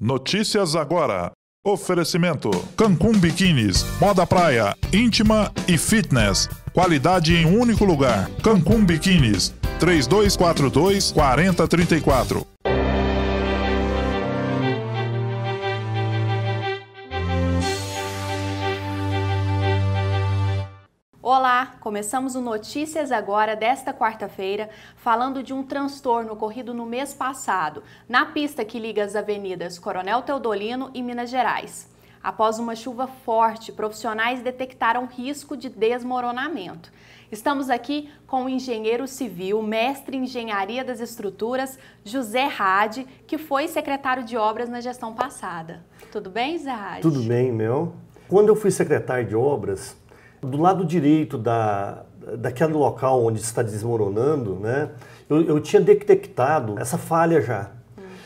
Notícias agora. Oferecimento: Cancun Biquínis, moda praia, íntima e fitness. Qualidade em um único lugar. Cancun Biquínis, 3242 4034. Olá, começamos o Notícias agora desta quarta-feira, falando de um transtorno ocorrido no mês passado, na pista que liga as avenidas Coronel Teodolino e Minas Gerais. Após uma chuva forte, profissionais detectaram risco de desmoronamento. Estamos aqui com o engenheiro civil, mestre em engenharia das estruturas, José Rade, que foi secretário de obras na gestão passada. Tudo bem, José Rade? Tudo bem, meu. Quando eu fui secretário de obras, do lado direito da, daquele local onde está desmoronando, né, eu, eu tinha detectado essa falha já.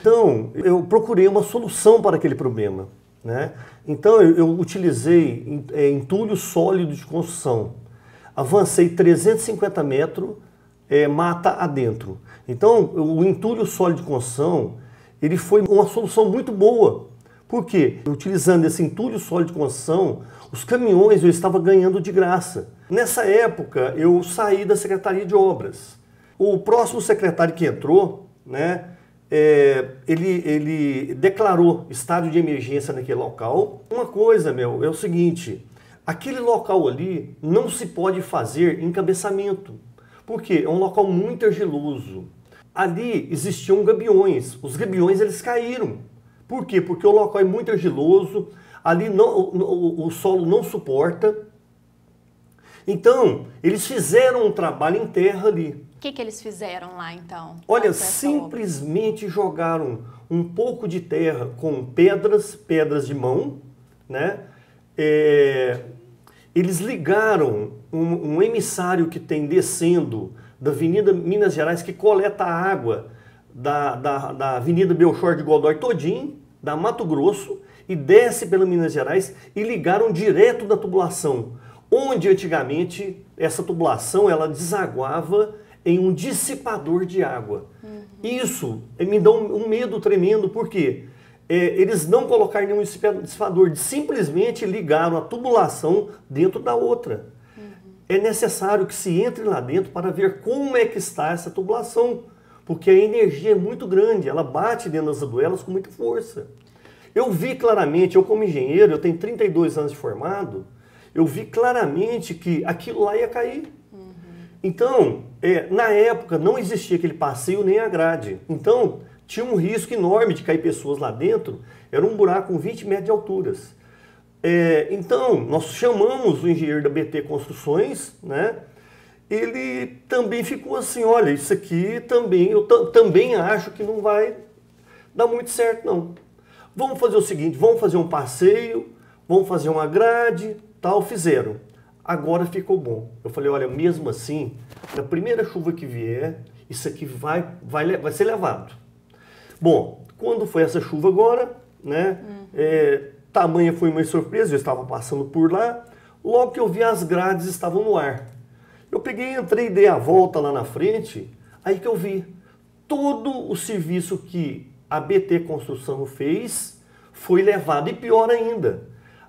Então, eu procurei uma solução para aquele problema. Né? Então, eu, eu utilizei é, entulho sólido de construção. Avancei 350 metros, é, mata adentro. Então, o entulho sólido de construção ele foi uma solução muito boa por quê? Utilizando esse entulho sólido de construção, os caminhões eu estava ganhando de graça. Nessa época, eu saí da Secretaria de Obras. O próximo secretário que entrou, né, é, ele, ele declarou estado de emergência naquele local. Uma coisa, meu, é o seguinte: aquele local ali não se pode fazer encabeçamento, porque é um local muito argiloso. Ali existiam gabiões, os gabiões eles caíram. Por quê? Porque o local é muito argiloso, ali não, o, o, solo não suporta. Então, eles fizeram um trabalho em terra ali. O que, que eles fizeram lá então? Olha, simplesmente obra? jogaram um pouco de terra com pedras, pedras de mão, né? É, eles ligaram um, um emissário que tem descendo da Avenida Minas Gerais que coleta água da, da, da Avenida Belchor de Godói todinho, da Mato Grosso, e desce pela Minas Gerais e ligaram direto da tubulação, onde antigamente essa tubulação ela desaguava em um dissipador de água. Uhum. Isso eh, me dá um, um medo tremendo, porque eh, é, eles não colocaram nenhum dissipador, simplesmente ligaram a tubulação dentro da outra. Uhum. É necessário que se entre lá dentro para ver como é que está essa tubulação porque a energia é muito grande, ela bate dentro das duelas com muita força. Eu vi claramente, eu como engenheiro, eu tenho 32 anos de formado, eu vi claramente que aquilo lá ia cair. Uhum. Então, é, na época não existia aquele passeio nem a grade. Então, tinha um risco enorme de cair pessoas lá dentro. Era um buraco com 20 metros de alturas. É, então, nós chamamos o engenheiro da BT Construções, né? ele também ficou assim, olha, isso aqui também, eu também acho que não vai dar muito certo, não. Vamos fazer o seguinte, vamos fazer um passeio, vamos fazer uma grade, tal, fizeram. Agora ficou bom. Eu falei, olha, mesmo assim, na primeira chuva que vier, isso aqui vai, vai, vai ser levado. Bom, quando foi essa chuva agora, né? Hum. É, tamanha foi uma surpresa, eu estava passando por lá, logo que eu vi as grades estavam no ar. Eu peguei, entrei, dei a volta lá na frente, aí que eu vi todo o serviço que a BT Construção fez foi levado e pior ainda,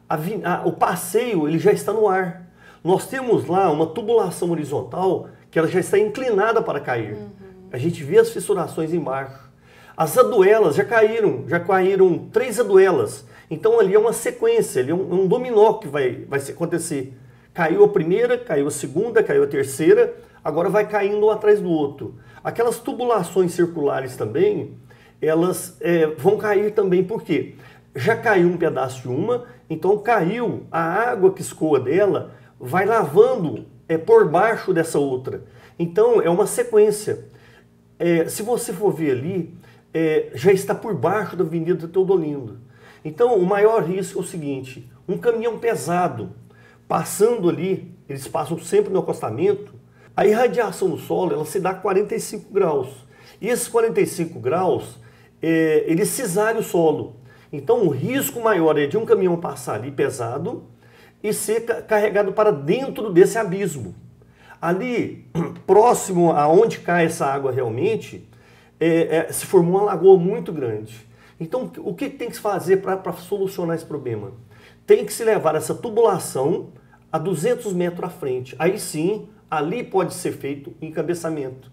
a, a, o passeio ele já está no ar. Nós temos lá uma tubulação horizontal que ela já está inclinada para cair. Uhum. A gente vê as fissurações embaixo. As aduelas já caíram, já caíram três aduelas. Então ali é uma sequência, ali é um, é um dominó que vai, vai acontecer. Caiu a primeira, caiu a segunda, caiu a terceira, agora vai caindo um atrás do outro. Aquelas tubulações circulares também, elas é, vão cair também, por quê? Já caiu um pedaço de uma, então caiu, a água que escoa dela vai lavando é, por baixo dessa outra. Então é uma sequência. É, se você for ver ali, é, já está por baixo da Avenida Teodolindo. Então o maior risco é o seguinte: um caminhão pesado passando ali, eles passam sempre no acostamento, a irradiação do solo ela se dá a 45 graus. E esses 45 graus, é, ele cisalha o solo. Então o risco maior é de um caminhão passar ali pesado e ser carregado para dentro desse abismo. Ali, próximo aonde cai essa água realmente, é, é, se formou uma lagoa muito grande. Então, o que tem que se fazer para solucionar esse problema? tem que se levar essa tubulação a 200 metros à frente. Aí sim, ali pode ser feito encabeçamento.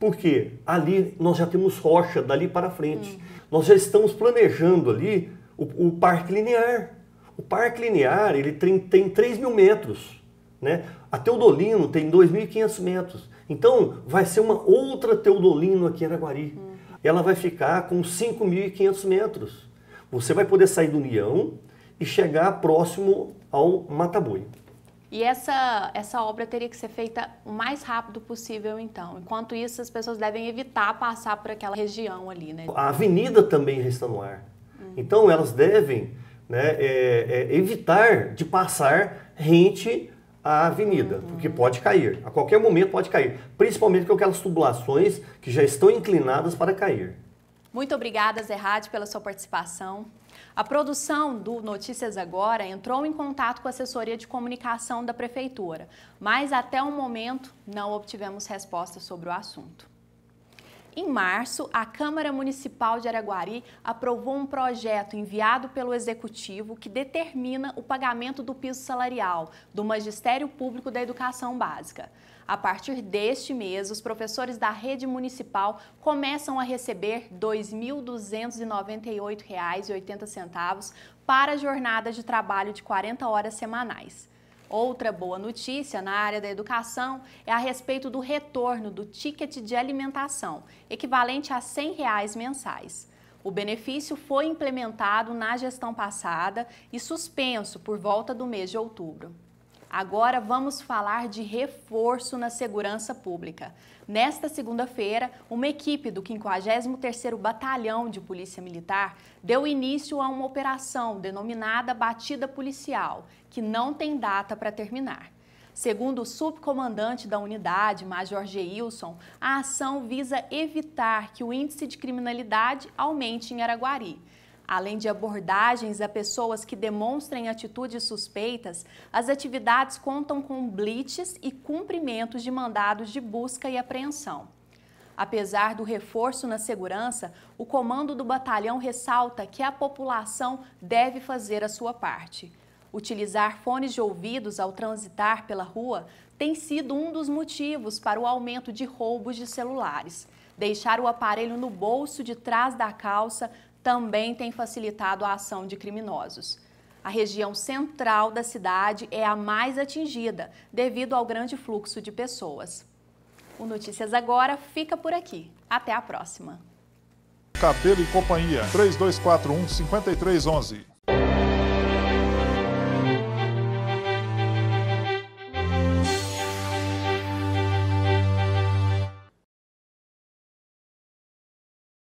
Porque ali nós já temos rocha dali para frente. Hum. Nós já estamos planejando ali o, o, parque linear. O parque linear ele tem, tem 3 mil metros. Né? A Teodolino tem 2.500 metros. Então vai ser uma outra Teodolino aqui em Araguari. Hum. Ela vai ficar com 5.500 metros. Você vai poder sair do União, e chegar próximo ao Mataboi. E essa, essa obra teria que ser feita o mais rápido possível, então. Enquanto isso, as pessoas devem evitar passar por aquela região ali, né? A avenida também está no ar. Hum. Então, elas devem né, é, é, evitar de passar rente à avenida, uhum. porque pode cair. A qualquer momento pode cair. Principalmente com aquelas tubulações que já estão inclinadas para cair. Muito obrigada, Zerrade, pela sua participação. A produção do Notícias Agora entrou em contato com a assessoria de comunicação da prefeitura, mas até o momento não obtivemos resposta sobre o assunto. Em março, a Câmara Municipal de Araguari aprovou um projeto enviado pelo Executivo que determina o pagamento do piso salarial do Magistério Público da Educação Básica. A partir deste mês, os professores da rede municipal começam a receber R$ 2.298,80 para a jornada de trabalho de 40 horas semanais. Outra boa notícia na área da educação é a respeito do retorno do ticket de alimentação, equivalente a R$ 100 reais mensais. O benefício foi implementado na gestão passada e suspenso por volta do mês de outubro. Agora vamos falar de reforço na segurança pública. Nesta segunda-feira, uma equipe do 53º Batalhão de Polícia Militar deu início a uma operação denominada Batida Policial, que não tem data para terminar. Segundo o subcomandante da unidade, Major Geilson, a ação visa evitar que o índice de criminalidade aumente em Araguari. Além de abordagens a pessoas que demonstrem atitudes suspeitas, as atividades contam com blitzes e cumprimentos de mandados de busca e apreensão. Apesar do reforço na segurança, o comando do batalhão ressalta que a população deve fazer a sua parte. Utilizar fones de ouvidos ao transitar pela rua tem sido um dos motivos para o aumento de roubos de celulares. Deixar o aparelho no bolso de trás da calça também tem facilitado a ação de criminosos. A região central da cidade é a mais atingida devido ao grande fluxo de pessoas. O Notícias Agora fica por aqui. Até a próxima. Capelo e Companhia, 3241 5311.